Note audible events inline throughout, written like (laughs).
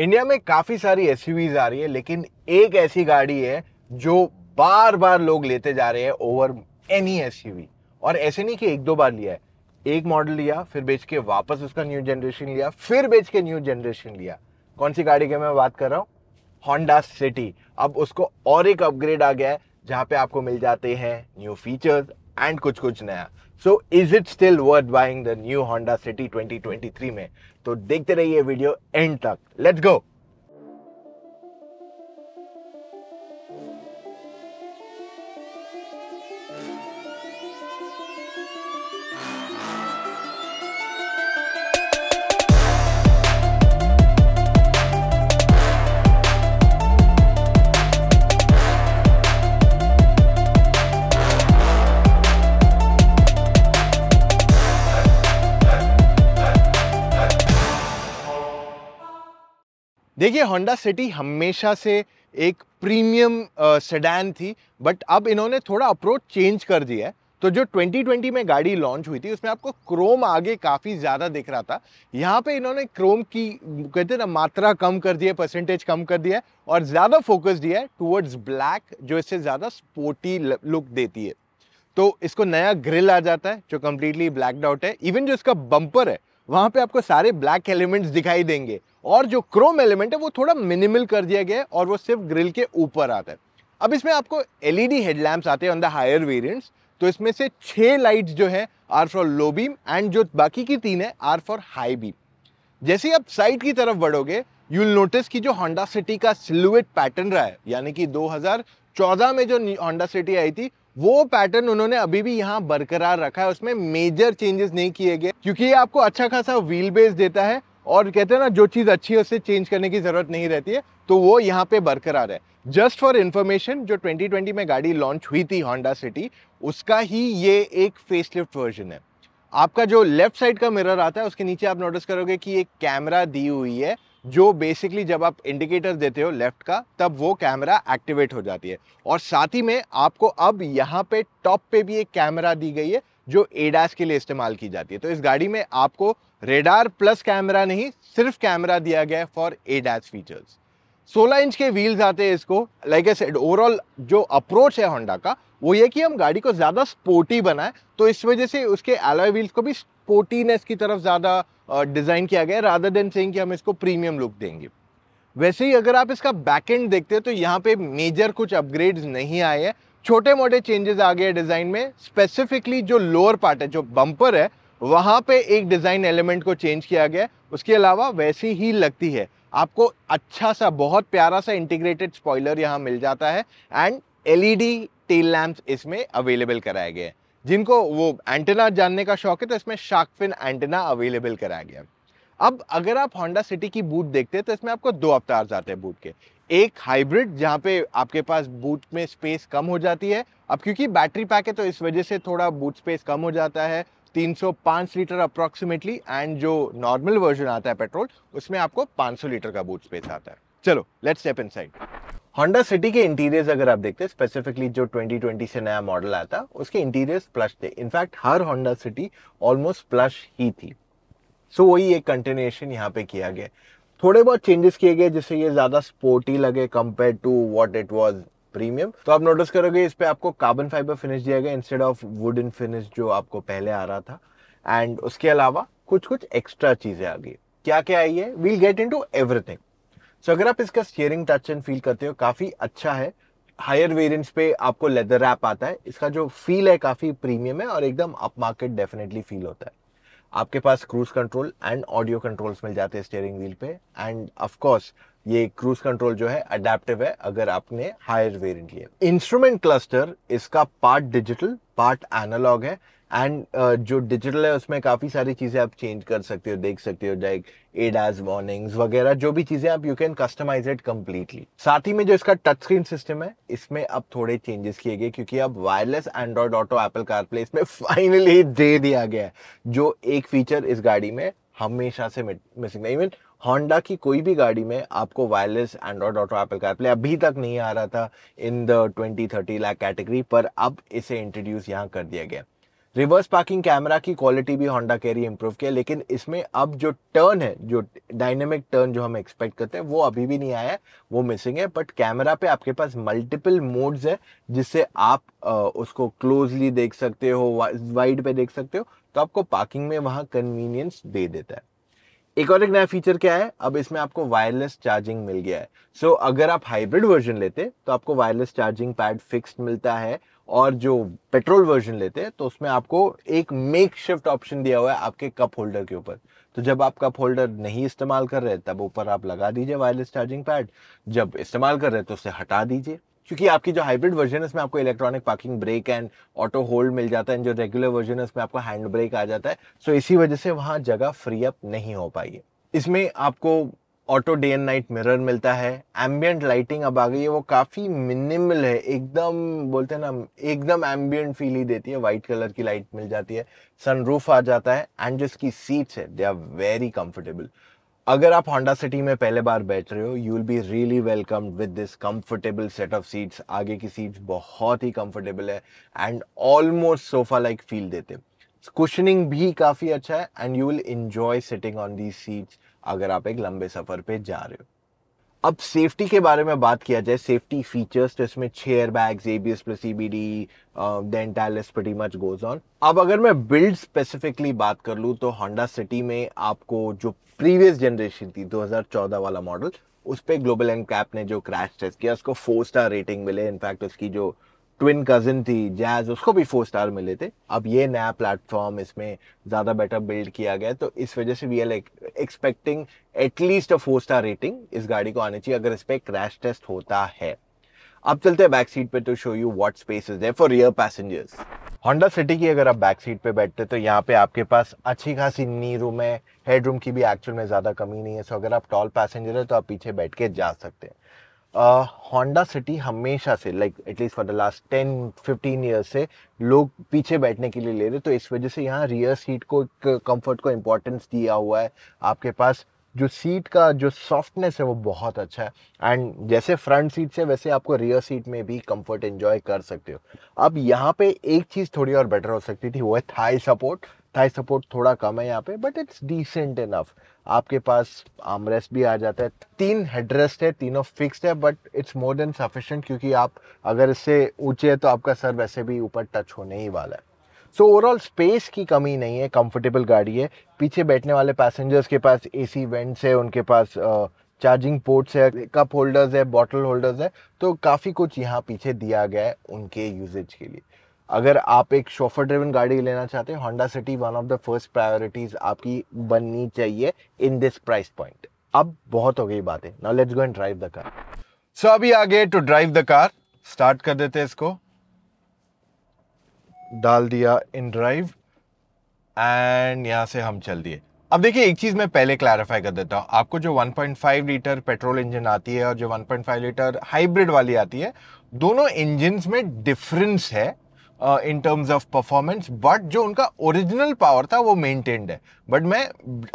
India में काफ़ी सारी एस आ रही है लेकिन एक ऐसी गाड़ी है जो बार बार लोग लेते जा रहे हैं ओवर एनी एस और ऐसे नहीं कि एक दो बार लिया है एक मॉडल लिया फिर बेच के वापस उसका न्यू जनरेशन लिया फिर बेच के न्यू जनरेशन लिया कौन सी गाड़ी की मैं बात कर रहा हूँ होंडा सिटी अब उसको और एक अपग्रेड आ गया है जहाँ पे आपको मिल जाते हैं न्यू फीचर्स एंड कुछ कुछ नया so is it still worth buying the new Honda City 2023 में तो देखते रहिए वीडियो एंड तक लेट्स गो देखिए होंडा सिटी हमेशा से एक प्रीमियम सेडान थी बट अब इन्होंने थोड़ा अप्रोच चेंज कर दिया है तो जो 2020 में गाड़ी लॉन्च हुई थी उसमें आपको क्रोम आगे काफ़ी ज़्यादा दिख रहा था यहाँ पे इन्होंने क्रोम की कहते हैं ना मात्रा कम कर दी है परसेंटेज कम कर दिया है और ज़्यादा फोकस दिया है टूवर्ड्स ब्लैक जो इससे ज़्यादा स्पोर्टी लुक देती है तो इसको नया ग्रिल आ जाता है जो कम्प्लीटली ब्लैकड आउट है इवन जो इसका बम्पर है वहाँ पर आपको सारे ब्लैक एलिमेंट्स दिखाई देंगे और जो क्रोम एलिमेंट है वो थोड़ा मिनिमल कर दिया गया है और वो सिर्फ ग्रिल के ऊपर आता है अब इसमें आपको एलईडी हेडलैम्प्स आते हैं ऑन द हायर वेरियंट तो इसमें से छः लाइट्स जो है are for low beam and जो बाकी की तीन है आर फॉर हाई बीम जैसे ही आप साइड की तरफ बढ़ोगे यू विल नोटिस कि जो होंडा सिटी का सिलुएट पैटर्न रहा है यानी कि 2014 में जो होंडा सिटी आई थी वो पैटर्न उन्होंने अभी भी यहाँ बरकरार रखा है उसमें मेजर चेंजेस नहीं किए गए क्योंकि ये आपको अच्छा खासा व्हील बेस देता है और कहते हैं ना जो चीज़ अच्छी है उसे चेंज करने की ज़रूरत नहीं रहती है तो वो यहाँ पे बरकरार है जस्ट फॉर इन्फॉर्मेशन जो 2020 में गाड़ी लॉन्च हुई थी होंडा सिटी उसका ही ये एक फेसलिफ्ट वर्जन है आपका जो लेफ्ट साइड का मिरर आता है उसके नीचे आप नोटिस करोगे कि एक कैमरा दी हुई है जो बेसिकली जब आप इंडिकेटर देते हो लेफ्ट का तब वो कैमरा एक्टिवेट हो जाती है और साथ ही में आपको अब यहाँ पे टॉप पे भी एक कैमरा दी गई है जो एडास के लिए इस्तेमाल की जाती है तो इस गाड़ी में आपको रेडार प्लस कैमरा नहीं सिर्फ कैमरा दिया गया है फॉर एडास फीचर्स 16 इंच के व्हील्स आते हैं इसको लाइक ए सेड ओवरऑल जो अप्रोच है होंडा का वो ये कि हम गाड़ी को ज़्यादा स्पोर्टी बनाए तो इस वजह से उसके एलॉय व्हील्स को भी स्पोर्टीनेस की तरफ ज़्यादा डिज़ाइन किया गया है रादर देन सेइंग कि हम इसको प्रीमियम लुक देंगे वैसे ही अगर आप इसका बैक एंड देखते हैं तो यहाँ पे मेजर कुछ अपग्रेड्स नहीं आए हैं छोटे मोटे चेंजेस आ गए डिज़ाइन में स्पेसिफिकली जो लोअर पार्ट है जो बम्पर है वहाँ पे एक डिज़ाइन एलिमेंट को चेंज किया गया उसके अलावा वैसी ही लगती है आपको अच्छा सा बहुत प्यारा सा इंटीग्रेटेड स्पॉइलर यहाँ मिल जाता है एंड एलईडी टेल लैम्प इसमें अवेलेबल कराए गए जिनको वो एंटेना जानने का शौक है तो इसमें शार्कफिन एंटेना अवेलेबल कराया गया अब अगर आप होंडा सिटी की बूट देखते हैं तो इसमें आपको दो अवतार आते हैं बूट के एक हाइब्रिड जहाँ पे आपके पास बूट में स्पेस कम हो जाती है अब क्योंकि बैटरी पैक है तो इस वजह से थोड़ा बूट स्पेस कम हो जाता है 305 लीटर अप्रॉक्सीमेटली एंड जो नॉर्मल वर्जन आता है पेट्रोल उसमें आपको 500 लीटर का बूट स्पेस आता है चलो let's step inside Honda City के इंटीरियर्स अगर आप देखते हैं स्पेसिफिकली जो 2020 से नया मॉडल आया था उसके इंटीरियर्स प्लश थे इनफैक्ट हर होंडा सिटी ऑलमोस्ट प्लश ही थी सो so, वही एक कंटिन्यूएशन यहाँ पे किया गया थोड़े बहुत चेंजेस किए गए जिससे ये ज़्यादा स्पोर्टी लगे compare to what it was premium तो आप नोटिस करोगे इस पर आपको कार्बन फाइबर फिनिश दिया गया instead of wooden finish जो आपको पहले आ रहा था एंड उसके अलावा कुछ कुछ एक्स्ट्रा चीजें आ गई क्या क्या आई है we'll get into everything so अगर आप इसका स्टीयरिंग टच एंड फील करते हो काफी अच्छा है हायर वेरियंट्स पे आपको लेदर रैप आता है इसका जो फील है काफी प्रीमियम है और एकदम अप मार्केट डेफिनेटली फील होता है आपके पास cruise control and audio controls मिल जाते हैं स्टेयरिंग व्हील पे एंड ऑफ कोर्स ये क्रूज कंट्रोल जो है अडेप्टिव है अगर आपने हायर वेरियंट लिया इंस्ट्रूमेंट क्लस्टर इसका पार्ट डिजिटल पार्ट एनालॉग है एंड uh, जो डिजिटल है उसमें काफ़ी सारी चीज़ें आप चेंज कर सकते हो देख सकते हो लाइक एज वार्निंग्स वगैरह जो भी चीज़ें आप you can customise it completely साथ ही में जो इसका टच स्क्रीन सिस्टम है इसमें अब थोड़े चेंजेस किए गए क्योंकि अब wireless Android Auto Apple play इसमें फाइनली (laughs) दे दिया गया है जो एक फीचर इस गाड़ी में हमेशा से मिसिंग इवन होंडा की कोई भी गाड़ी में आपको wireless Android Auto Apple play अभी तक नहीं आ रहा था in the twenty thirty lakh category पर अब इसे इंट्रोड्यूस यहाँ कर दिया गया रिवर्स पार्किंग कैमरा की क्वालिटी भी होंडा कैरी इंप्रूव किया लेकिन इसमें अब जो टर्न है जो डायनेमिक टर्न जो हम एक्सपेक्ट करते हैं वो अभी भी नहीं आया है वो मिसिंग है बट कैमरा पे आपके पास मल्टीपल मोड्स है जिससे आप आ, उसको क्लोजली देख सकते हो वाइड पे देख सकते हो तो आपको पार्किंग में वहाँ कन्वीनियंस दे देता है एक और एक नया फीचर क्या है अब इसमें आपको वायरलेस चार्जिंग मिल गया है सो so, अगर आप हाइब्रिड वर्जन लेते तो आपको वायरलेस चार्जिंग पैड फिक्स्ड मिलता है और जो पेट्रोल वर्जन लेते हैं तो उसमें आपको एक मेक शिफ्ट ऑप्शन दिया हुआ है आपके कप होल्डर के ऊपर तो जब आप कप होल्डर नहीं इस्तेमाल कर रहे तब ऊपर आप लगा दीजिए वायरलेस चार्जिंग पैड जब इस्तेमाल कर रहे तो उसे हटा दीजिए क्योंकि आपकी जो हाइब्रिड वर्जन है आपको electronic parking brake and auto hold मिल जाता है जो रेगुलर वर्जन है उसमें आपको हैंड ब्रेक आ जाता है सो इसी वजह से वहाँ जगह फ्री अप नहीं हो पाई है इसमें आपको auto day and night mirror मिलता है एम्बियंट लाइटिंग अब आ गई है वो काफ़ी मिनिमल है एकदम बोलते हैं ना एकदम एम्बियंट फील ही देती है वाइट कलर की लाइट मिल जाती है सनरूफ आ जाता है एंड जो इसकी सीट्स है दे आर वेरी कंफर्टेबल अगर आप होंडा सिटी में पहले बार बैठ रहे हो you will be really welcome with this comfortable set of seats आगे की सीट्स बहुत ही कंफर्टेबल है and almost sofa like feel देते कुशनिंग भी काफ़ी अच्छा है and you will enjoy sitting on these seats अगर आप एक लंबे सफ़र पे जा रहे हो अब सेफ्टी के बारे में बात किया जाए सेफ्टी फीचर्स तो इसमें छह air bags ABS plus CBD then टाइलस प्रीटी मच गोज ऑन अब अगर मैं बिल्ड स्पेसिफिकली बात कर लूँ तो होंडा सिटी में आपको जो प्रीवियस जनरेशन थी 2014 वाला मॉडल उस पर ग्लोबल एंड कैप ने जो क्रैश टेस्ट किया उसको फोर स्टार रेटिंग मिले इनफैक्ट उसकी जो ट्विन कजिन थी जैज उसको भी फोर स्टार मिले थे अब ये नया प्लेटफॉर्म इसमें ज़्यादा बेटर बिल्ड किया गया तो इस वजह से we are expecting at least a four star rating इस गाड़ी को आनी चाहिए अगर इस पर क्रैश टेस्ट होता है अब चलते हैं बैक सीट पे to show you what space is there for rear passengers Honda City की अगर आप बैक सीट पे बैठते तो यहाँ पे आपके पास अच्छी खासी नी रूम है हेड रूम की भी एक्चुअल में ज़्यादा कमी नहीं है सो अगर आप टॉल पैसेंजर है तो आप पीछे बैठ के जा सकते हैं होंडा uh, सिटी हमेशा से like at least for the last ten fifteen years से लोग पीछे बैठने के लिए ले रहे तो इस वजह से यहाँ रियर सीट को एक कम्फर्ट को इम्पोर्टेंस दिया हुआ है आपके पास जो सीट का जो सॉफ्टनेस है वो बहुत अच्छा है एंड जैसे फ्रंट सीट से वैसे आपको रियर सीट में भी कंफर्ट एंजॉय कर सकते हो अब यहाँ पे एक चीज़ थोड़ी और बेटर हो सकती थी वो है थाई सपोर्ट थाई सपोर्ट थोड़ा कम है यहाँ पे बट इट्स डिसेंट इनफ आपके पास आर्मरेस्ट भी आ जाता है तीन हेडरेस्ट है तीनों फिक्स्ड है but it's more than sufficient क्योंकि आप अगर इससे ऊंचे है तो आपका सर वैसे भी ऊपर टच होने ही वाला है सो ओवरऑल स्पेस की कमी नहीं है कंफर्टेबल गाड़ी है पीछे बैठने वाले पैसेंजर्स के पास ए सी वेंट्स है उनके पास चार्जिंग पोर्ट्स है कप होल्डर्स है बॉटल होल्डर्स है तो काफ़ी कुछ यहाँ पीछे दिया गया है उनके यूजेज के लिए अगर आप एक शोफर ड्रिवन गाड़ी लेना चाहते हैं Honda City one of the first priorities आपकी बननी चाहिए इन दिस प्राइस पॉइंट अब बहुत हो गई बातें now let's go and drive the car so अभी आ गए to drive the car start कर देते हैं इसको डाल दिया इन ड्राइव एंड यहां से हम चल दिए अब देखिए एक चीज़ मैं पहले क्लैरिफाई कर देता हूँ आपको जो 1.5 लीटर पेट्रोल इंजन आती है और जो 1.5 लीटर हाइब्रिड वाली आती है दोनों इंजिन में डिफरेंस है in terms of performance but जो उनका ओरिजिनल पावर था वो मेनटेन्ड है बट मैं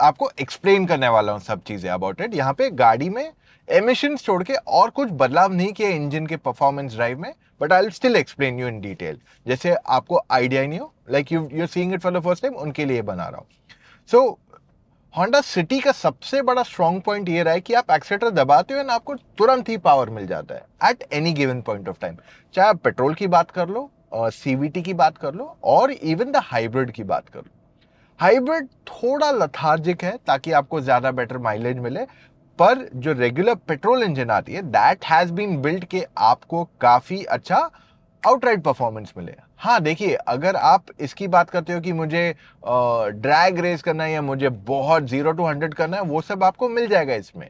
आपको एक्सप्लेन करने वाला हूँ सब चीज़ें अबाउट इट यहाँ पे गाड़ी में एमिशन छोड़ के और कुछ बदलाव नहीं किया इंजन के परफॉर्मेंस ड्राइव में but I still explain you in detail जैसे आपको आइडिया नहीं हो like you you seeing it for the first time उनके लिए बना रहा हूँ सो होंडा सिटी का सबसे बड़ा स्ट्रॉन्ग पॉइंट ये रहा है कि आप एक्सेटर दबाते हो एंड आपको तुरंत ही पावर मिल जाता है at any given point of time चाहे आप पेट्रोल की बात कर लो सीवीटी की बात कर लो और इवन द हाइब्रिड की बात कर लो हाइब्रिड थोड़ा लथार्जिक है ताकि आपको ज़्यादा बेटर माइलेज मिले पर जो रेगुलर पेट्रोल इंजन आती है दैट हैज़ बीन बिल्ट के आपको काफ़ी अच्छा आउटराइड परफॉर्मेंस मिले हाँ देखिए अगर आप इसकी बात करते हो कि मुझे ड्रैग रेस करना है या मुझे बहुत जीरो टू हंड्रेड करना है वो सब आपको मिल जाएगा इसमें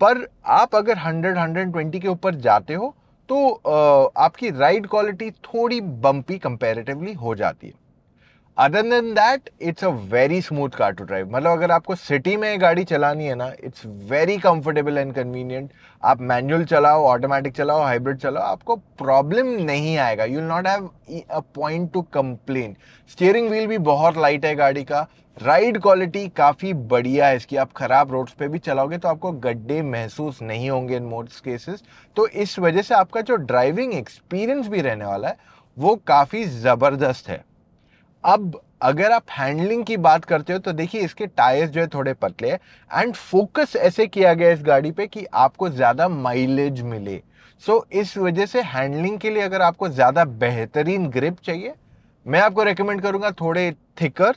पर आप अगर हंड्रेड हंड्रेड ट्वेंटी के ऊपर जाते हो तो आपकी राइड क्वालिटी थोड़ी बम्पी कंपेरेटिवली हो जाती है other than that it's a very smooth car to drive मतलब अगर आपको सिटी में गाड़ी चलानी है ना it's very comfortable and convenient आप मैनुअल चलाओ ऑटोमेटिक चलाओ हाइब्रिड चलाओ आपको प्रॉब्लम नहीं आएगा you will not have a point to complain steering wheel भी बहुत लाइट है गाड़ी का राइड क्वालिटी काफ़ी बढ़िया है इसकी आप ख़राब रोड्स पे भी चलाओगे तो आपको गड्ढे महसूस नहीं होंगे इन मोस्ट केसेस तो इस वजह से आपका जो ड्राइविंग एक्सपीरियंस भी रहने वाला है वो काफ़ी ज़बरदस्त है अब अगर आप हैंडलिंग की बात करते हो तो देखिए इसके टायर्स जो है थोड़े पतले हैं एंड फोकस ऐसे किया गया इस गाड़ी पे कि आपको ज़्यादा माइलेज मिले सो so, इस वजह से हैंडलिंग के लिए अगर आपको ज़्यादा बेहतरीन ग्रिप चाहिए मैं आपको रेकमेंड करूँगा थोड़े थिकर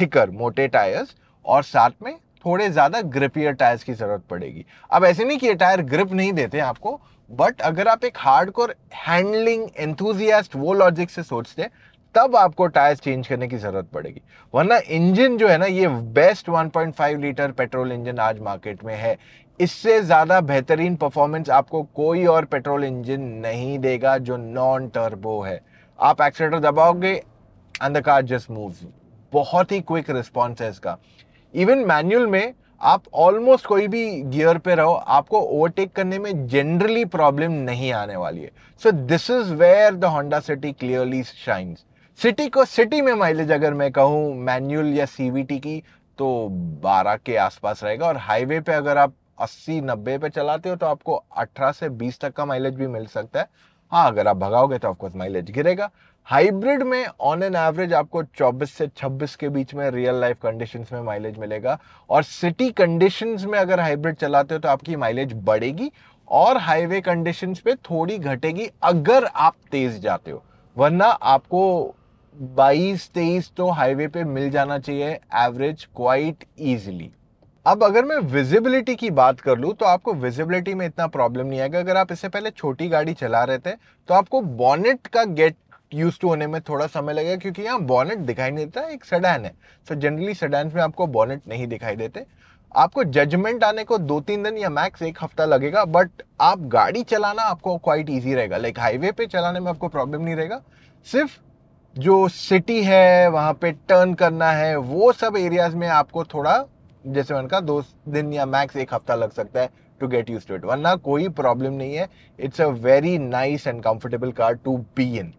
थिकर मोटे टायर्स और साथ में थोड़े ज़्यादा ग्रिपियर टायर्स की ज़रूरत पड़ेगी अब ऐसे नहीं कि ये टायर ग्रिप नहीं देते आपको बट अगर आप एक हार्ड कोर हैंडलिंग एंथुजियास्ट वो लॉजिक से सोचते हैं तब आपको टायर्स चेंज करने की ज़रूरत पड़ेगी वरना इंजन जो है ना ये बेस्ट 1.5 लीटर पेट्रोल इंजन आज मार्केट में है इससे ज़्यादा बेहतरीन परफॉर्मेंस आपको कोई और पेट्रोल इंजन नहीं देगा जो नॉन टर्बो है आप एक्सीटर दबाओगे and the car just move बहुत ही क्विक रिस्पॉन्स है इसका इवन मैनुअल में आप ऑलमोस्ट कोई भी गियर पे रहो आपको ओवरटेक करने में जनरली प्रॉब्लम नहीं आने वाली है so this is where the Honda City clearly shines City को सिटी में माइलेज अगर मैं कहूँ मैनुअल या सीवीटी की तो 12 के आसपास रहेगा और हाईवे पे अगर आप 80 90 पे चलाते हो तो आपको 18 से 20 तक का माइलेज भी मिल सकता है हाँ अगर आप भगाओगे तो आपको माइलेज गिरेगा हाइब्रिड में ऑन एन एवरेज आपको 24 से 26 के बीच में रियल लाइफ कंडीशंस में माइलेज मिलेगा और सिटी कंडीशंस में अगर हाइब्रिड चलाते हो तो आपकी माइलेज बढ़ेगी और हाईवे कंडीशंस पे थोड़ी घटेगी अगर आप तेज जाते हो वरना आपको बाईस तेईस तो हाईवे पे मिल जाना चाहिए एवरेज क्वाइट ईजिली अब अगर मैं विजिबिलिटी की बात कर लूँ तो आपको विजिबिलिटी में इतना प्रॉब्लम नहीं आएगा अगर आप इससे पहले छोटी गाड़ी चला रहे थे तो आपको बॉनेट का गेट यूज टू होने में थोड़ा समय लगेगा क्योंकि यहाँ बॉनेट दिखाई नहीं देता एक सडैन है सो जनरली सडैन में आपको बॉनेट नहीं दिखाई देते आपको जजमेंट आने को दो तीन दिन या मैक्स एक हफ्ता लगेगा बट आप गाड़ी चलाना आपको क्वाइट ईजी रहेगा लाइक हाईवे पे चलाने में आपको प्रॉब्लम नहीं रहेगा सिर्फ जो सिटी है वहाँ पे टर्न करना है वो सब एरियाज में आपको थोड़ा जैसे मैंने कहा दो दिन या मैक्स एक हफ्ता लग सकता है to get used to it वरना कोई प्रॉब्लम नहीं है it's a very nice and comfortable car to be in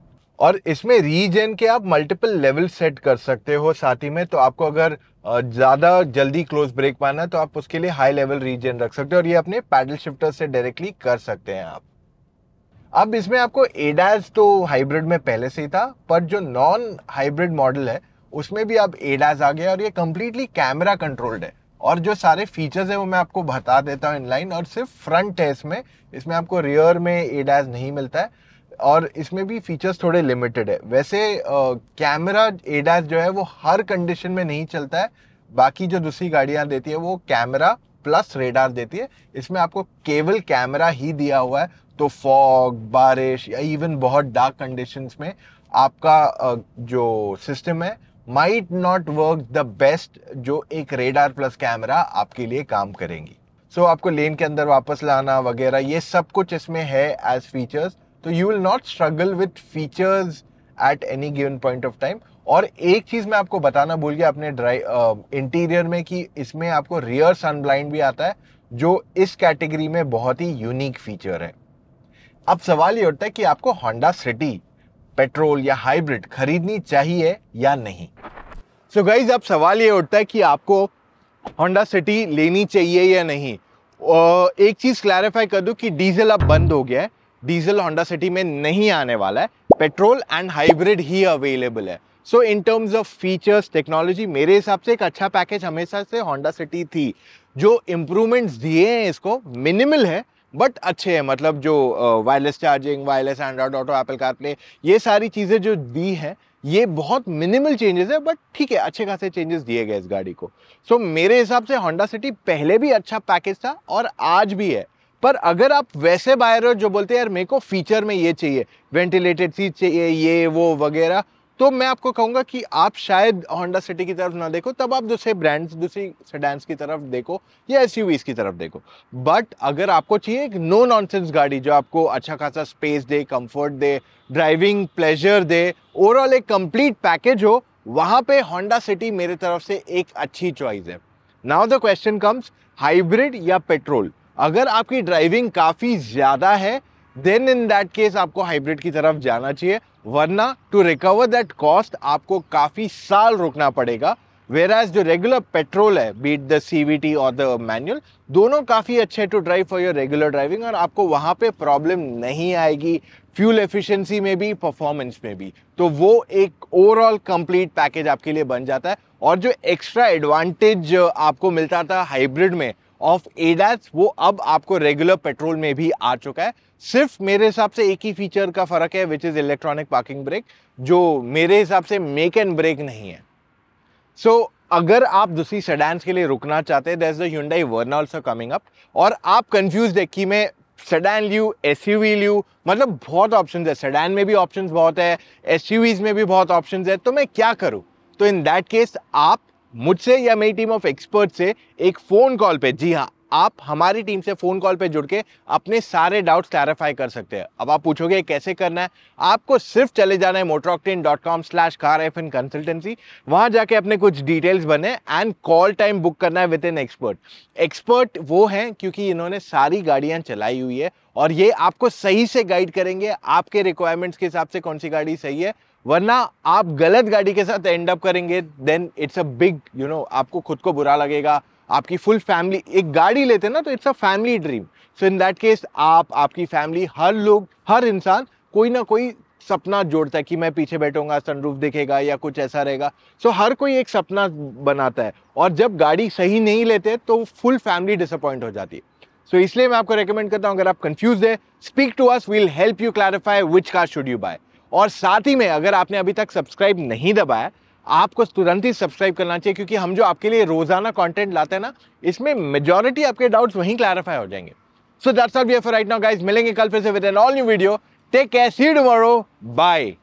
और इसमें रीजन के आप मल्टीपल लेवल सेट कर सकते हो साथ ही में तो आपको अगर ज़्यादा जल्दी क्लोज ब्रेक पाना है तो आप उसके लिए हाई लेवल रीजन रख सकते हो और ये अपने पैडल शिफ्टर से डायरेक्टली कर सकते हैं आप अब इसमें आपको एडाज तो हाइब्रिड में पहले से ही था पर जो नॉन हाइब्रिड मॉडल है उसमें भी अब एडाज आ गया और ये कम्प्लीटली कैमरा कंट्रोल्ड है और जो सारे फीचर्स है वो मैं आपको बता देता हूँ इनलाइन और सिर्फ फ्रंट है इसमें इसमें आपको रियर में एडाज नहीं मिलता है और इसमें भी फीचर्स थोड़े लिमिटेड है वैसे कैमरा एडास जो है वो हर कंडीशन में नहीं चलता है बाकी जो दूसरी गाड़ियाँ देती है वो कैमरा प्लस रेडार देती है इसमें आपको केवल कैमरा ही दिया हुआ है तो फॉग बारिश या इवन बहुत डार्क कंडीशंस में आपका जो सिस्टम है might not work the best जो एक रेडार प्लस कैमरा आपके लिए काम करेंगी सो so, आपको लेन के अंदर वापस लाना वगैरह ये सब कुछ इसमें है एज फीचर्स तो you will not struggle with features at any given point of time और एक चीज़ मैं आपको बताना भूल गया अपने ड्राई इंटीरियर में कि इसमें आपको रियर सनब्लाइंड भी आता है जो इस कैटेगरी में बहुत ही यूनिक फीचर है अब सवाल ये उठता है कि आपको होंडा सिटी पेट्रोल या हाइब्रिड खरीदनी चाहिए या नहीं सो गाइज अब सवाल ये उठता है कि आपको होंडा सिटी लेनी चाहिए या नहीं और एक चीज़ क्लैरिफाई कर दूँ कि डीजल अब बंद हो गया है डीजल होंडा सिटी में नहीं आने वाला है पेट्रोल एंड हाइब्रिड ही अवेलेबल है so in terms of features technology मेरे हिसाब से एक अच्छा पैकेज हमेशा से होंडा सिटी थी जो इम्प्रूवमेंट्स दिए हैं इसको मिनिमल है बट अच्छे हैं मतलब जो wireless charging wireless Android Auto Apple car play ये सारी चीज़ें जो दी हैं ये बहुत मिनिमल चेंजेस है बट ठीक है अच्छे खासे चेंजेस दिए गए इस गाड़ी को सो so, मेरे हिसाब से होंडा सिटी पहले भी अच्छा पैकेज था और आज भी है पर अगर आप वैसे बायर हो जो बोलते हैं यार मेरे को फीचर में ये चाहिए वेंटिलेटेड सीट चाहिए ये वो वगैरह तो मैं आपको कहूँगा कि आप शायद होंडा सिटी की तरफ ना देखो तब आप दूसरे ब्रांड्स दूसरी सेडांस की तरफ देखो या एस की तरफ देखो बट अगर आपको चाहिए एक नो नॉनसेंस गाड़ी जो आपको अच्छा खासा स्पेस दे कंफर्ट दे ड्राइविंग प्लेजर दे ओवरऑल एक कंप्लीट पैकेज हो वहाँ पे होंडा सिटी मेरे तरफ से एक अच्छी चॉइस है now the question comes hybrid या पेट्रोल अगर आपकी ड्राइविंग काफ़ी ज़्यादा है देन इन दैट केस आपको हाइब्रिड की तरफ जाना चाहिए वरना टू रिकवर दैट कॉस्ट आपको काफ़ी साल रोकना पड़ेगा वेर एज जो रेगुलर पेट्रोल है be it the C V T और द मैनुअल दोनों काफ़ी अच्छे to drive for your regular driving और आपको वहाँ पर प्रॉब्लम नहीं आएगी फ्यूल एफिशिएंसी में भी परफॉर्मेंस में भी तो वो एक ओवरऑल कंप्लीट पैकेज आपके लिए बन जाता है और जो एक्स्ट्रा एडवांटेज आपको मिलता था हाइब्रिड में ऑफ एडास वो अब आपको रेगुलर पेट्रोल में भी आ चुका है सिर्फ मेरे हिसाब से एक ही फीचर का फ़र्क है which is electronic parking brake जो मेरे हिसाब से मेक एंड ब्रेक नहीं है सो so, अगर आप दूसरी सेडान्स के लिए रुकना चाहते हैं this is Hyundai Verna also coming up और आप कंफ्यूज है कि मैं सेडान ल्यू एस ल्यू मतलब बहुत ऑप्शन है सेडान में भी ऑप्शन बहुत है एस में भी बहुत ऑप्शन है तो मैं क्या करूँ तो इन दैट केस आप मुझसे या मेरी टीम ऑफ एक्सपर्ट से एक फ़ोन कॉल पे जी हाँ आप हमारी टीम से फ़ोन कॉल पे जुड़ के अपने सारे डाउट्स क्लैरिफाई कर सकते हैं अब आप पूछोगे कैसे करना है आपको सिर्फ चले जाना है motoroctane dot com slash car F N consultancy वहाँ जाके अपने कुछ डिटेल्स बने एंड कॉल टाइम बुक करना है विद इन एक्सपर्ट एक्सपर्ट वो हैं क्योंकि इन्होंने सारी गाड़ियाँ चलाई हुई है और ये आपको सही से गाइड करेंगे आपके रिक्वायरमेंट्स के हिसाब से कौन सी गाड़ी सही है वरना आप गलत गाड़ी के साथ एंड अप करेंगे then it's a big you know आपको खुद को बुरा लगेगा आपकी फुल फैमिली एक गाड़ी लेते हैं ना तो it's a family dream so in that case आप आपकी फैमिली हर लोग हर इंसान कोई ना कोई सपना जोड़ता है कि मैं पीछे बैठूंगा सनरूफ दिखेगा या कुछ ऐसा रहेगा सो so, हर कोई एक सपना बनाता है और जब गाड़ी सही नहीं लेते तो फुल फैमिली डिसअपॉइंट हो जाती है सो so, इसलिए मैं आपको रेकमेंड करता हूँ अगर आप कंफ्यूज है speak to us we'll help you clarify which car should you buy और साथ ही में अगर आपने अभी तक सब्सक्राइब नहीं दबाया आपको तुरंत ही सब्सक्राइब करना चाहिए क्योंकि हम जो आपके लिए रोज़ाना कंटेंट लाते हैं ना इसमें मेजॉरिटी आपके डाउट्स वहीं क्लैरिफाई हो जाएंगे so that's all we for right now guys मिलेंगे कल फिर से with an all new video take care see tomorrow bye